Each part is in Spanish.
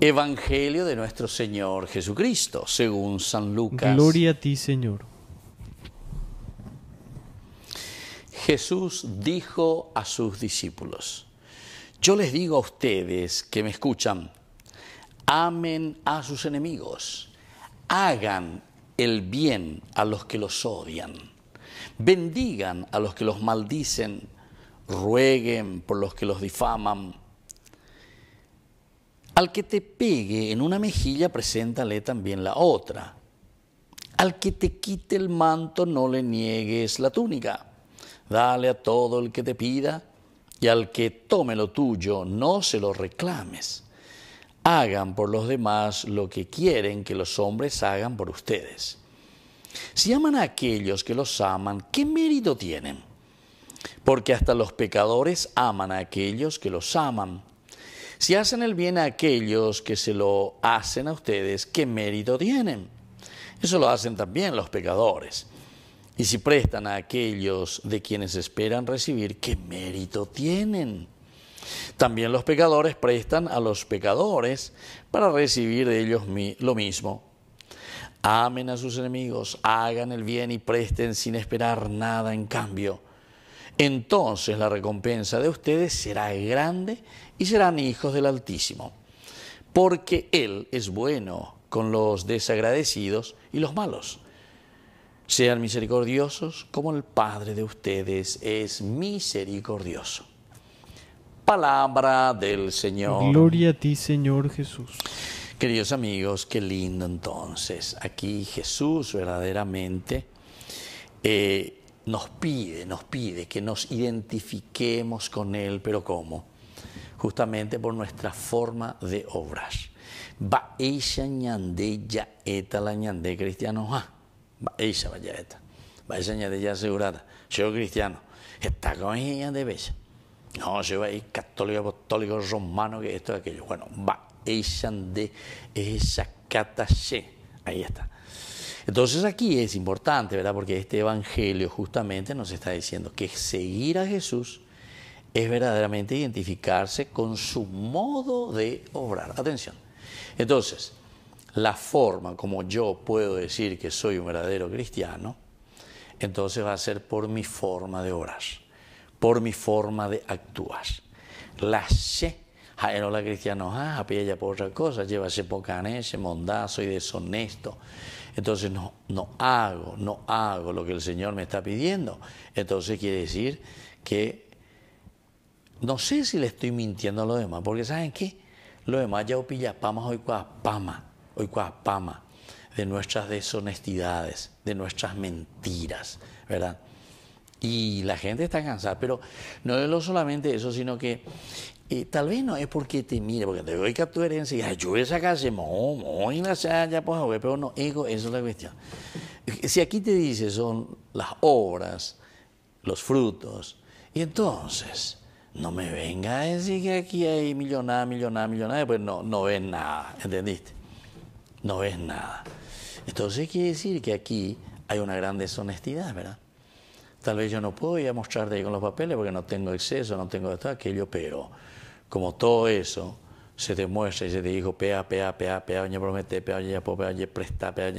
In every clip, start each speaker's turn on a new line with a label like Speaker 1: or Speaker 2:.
Speaker 1: Evangelio de nuestro Señor Jesucristo, según San Lucas. Gloria a ti, Señor. Jesús dijo a sus discípulos, yo les digo a ustedes que me escuchan, amen a sus enemigos, hagan el bien a los que los odian, bendigan a los que los maldicen, rueguen por los que los difaman al que te pegue en una mejilla, preséntale también la otra. Al que te quite el manto, no le niegues la túnica. Dale a todo el que te pida, y al que tome lo tuyo, no se lo reclames. Hagan por los demás lo que quieren que los hombres hagan por ustedes. Si aman a aquellos que los aman, ¿qué mérito tienen? Porque hasta los pecadores aman a aquellos que los aman. Si hacen el bien a aquellos que se lo hacen a ustedes, ¿qué mérito tienen? Eso lo hacen también los pecadores. Y si prestan a aquellos de quienes esperan recibir, ¿qué mérito tienen? También los pecadores prestan a los pecadores para recibir de ellos lo mismo. Amen a sus enemigos, hagan el bien y presten sin esperar nada en cambio entonces la recompensa de ustedes será grande y serán hijos del Altísimo, porque Él es bueno con los desagradecidos y los malos. Sean misericordiosos como el Padre de ustedes es misericordioso. Palabra del Señor. Gloria a ti, Señor Jesús. Queridos amigos, qué lindo entonces. Aquí Jesús verdaderamente eh, nos pide, nos pide que nos identifiquemos con Él, pero ¿cómo? Justamente por nuestra forma de obras. Va esa ñande ya la ñande cristiano ah, Va esa vaya eta. Va esa ñande ya asegurada. Yo cristiano. Está con ella de No, yo ahí católico, apostólico, romano, que esto, aquello. Bueno, va esa de esa catache. Ahí está. Entonces aquí es importante, ¿verdad? Porque este Evangelio justamente nos está diciendo que seguir a Jesús es verdaderamente identificarse con su modo de obrar. Atención. Entonces, la forma como yo puedo decir que soy un verdadero cristiano, entonces va a ser por mi forma de orar, por mi forma de actuar. La sé la Cristiano, ah, ella por otra cosa, lleva ese ese mondazo y deshonesto. Entonces no, no hago, no hago lo que el Señor me está pidiendo. Entonces quiere decir que no sé si le estoy mintiendo a los demás, porque ¿saben qué? Los demás ya opilla pamas hoy pama, hoy pama, de nuestras deshonestidades, de nuestras mentiras, ¿verdad? Y la gente está cansada, pero no es solamente eso, sino que eh, tal vez no es porque te mire, porque te doy captura y yo voy a sacarse, mo, la ya pues, pero no, ego, eso es la cuestión. Si aquí te dice son las obras, los frutos, y entonces no me venga a decir que aquí hay millonada, millonada, millonada, pues no, no ves nada, ¿entendiste? No ves nada. Entonces quiere decir que aquí hay una gran deshonestidad, ¿verdad? Tal vez yo no puedo a mostrarte ahí con los papeles porque no tengo exceso, no tengo todo aquello, pero como todo eso se demuestra y se te dijo, pea, pea, pea, pea, promete, pea, oña po, pea, presta, pea,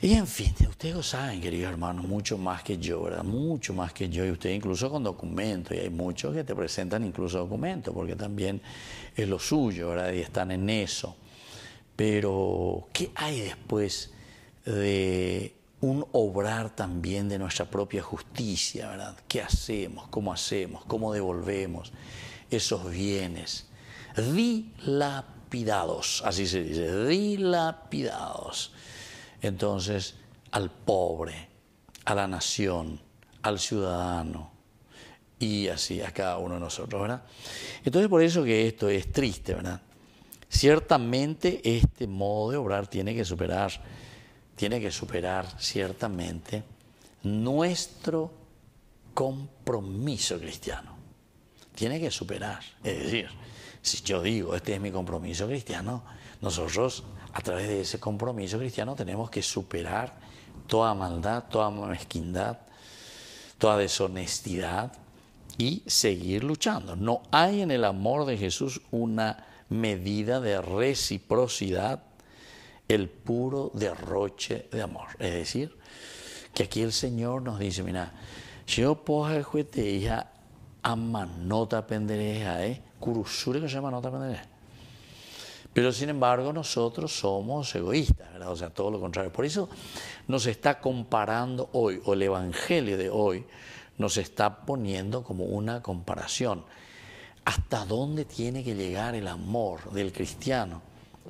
Speaker 1: Y en fin, ustedes saben, queridos hermanos, mucho más que yo, ¿verdad? Mucho más que yo, y ustedes incluso con documentos, y hay muchos que te presentan incluso documentos, porque también es lo suyo, ¿verdad? Y están en eso. Pero, ¿qué hay después de un obrar también de nuestra propia justicia, ¿verdad? ¿Qué hacemos? ¿Cómo hacemos? ¿Cómo devolvemos esos bienes? Dilapidados, así se dice, dilapidados. Entonces, al pobre, a la nación, al ciudadano y así a cada uno de nosotros, ¿verdad? Entonces, por eso que esto es triste, ¿verdad? Ciertamente este modo de obrar tiene que superar tiene que superar ciertamente nuestro compromiso cristiano. Tiene que superar. Es decir, si yo digo, este es mi compromiso cristiano, nosotros a través de ese compromiso cristiano tenemos que superar toda maldad, toda mezquindad, toda deshonestidad y seguir luchando. No hay en el amor de Jesús una medida de reciprocidad el puro derroche de amor. Es decir, que aquí el Señor nos dice, mira, yo hija a manota pendereja, eh, curusure que se nota pendereja. Pero sin embargo nosotros somos egoístas, ¿verdad? O sea, todo lo contrario. Por eso nos está comparando hoy, o el Evangelio de hoy nos está poniendo como una comparación. ¿Hasta dónde tiene que llegar el amor del cristiano?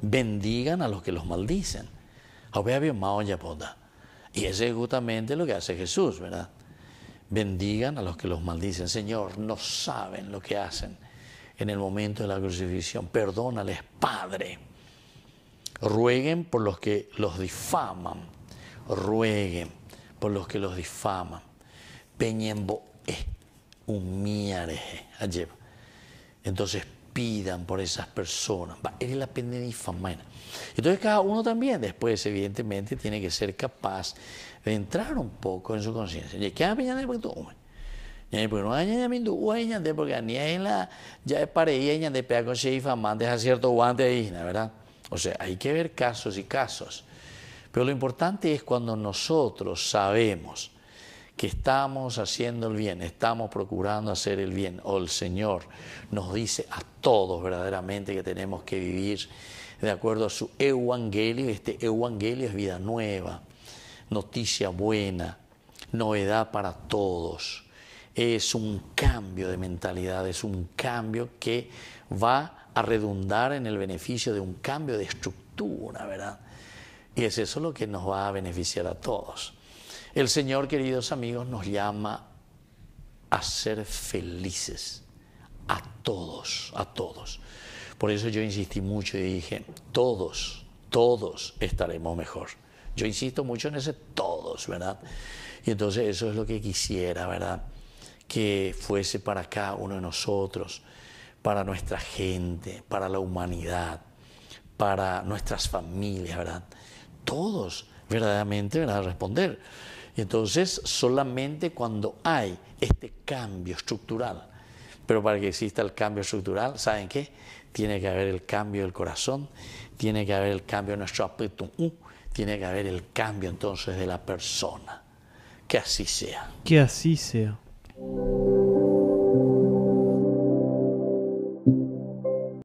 Speaker 1: bendigan a los que los maldicen. Y ese es justamente lo que hace Jesús, ¿verdad? Bendigan a los que los maldicen. Señor, no saben lo que hacen en el momento de la crucifixión. Perdónales, Padre. Rueguen por los que los difaman. Rueguen por los que los difaman. Peñembo e, Entonces, pidan por esas personas, eres la pena de Entonces cada uno también después evidentemente tiene que ser capaz de entrar un poco en su conciencia. Y que apeñan porque tú, porque no hay ñamindu, uañande, porque ni en la ya es pareía ñande pega con chef amantes ¿es cierto guante ahí, ¿verdad? O sea, hay que ver casos y casos. Pero lo importante es cuando nosotros sabemos que estamos haciendo el bien, estamos procurando hacer el bien, o el Señor nos dice a todos verdaderamente que tenemos que vivir de acuerdo a su evangelio, este evangelio es vida nueva, noticia buena, novedad para todos, es un cambio de mentalidad, es un cambio que va a redundar en el beneficio de un cambio de estructura, ¿verdad? Y es eso lo que nos va a beneficiar a todos. El Señor, queridos amigos, nos llama a ser felices, a todos, a todos. Por eso yo insistí mucho y dije, todos, todos estaremos mejor. Yo insisto mucho en ese todos, ¿verdad? Y entonces eso es lo que quisiera, ¿verdad? Que fuese para cada uno de nosotros, para nuestra gente, para la humanidad, para nuestras familias, ¿verdad? Todos verdaderamente van a responder. Y entonces solamente cuando hay este cambio estructural, pero para que exista el cambio estructural, ¿saben qué? Tiene que haber el cambio del corazón, tiene que haber el cambio de nuestro aspecto tiene que haber el cambio entonces de la persona. Que así sea. Que así sea.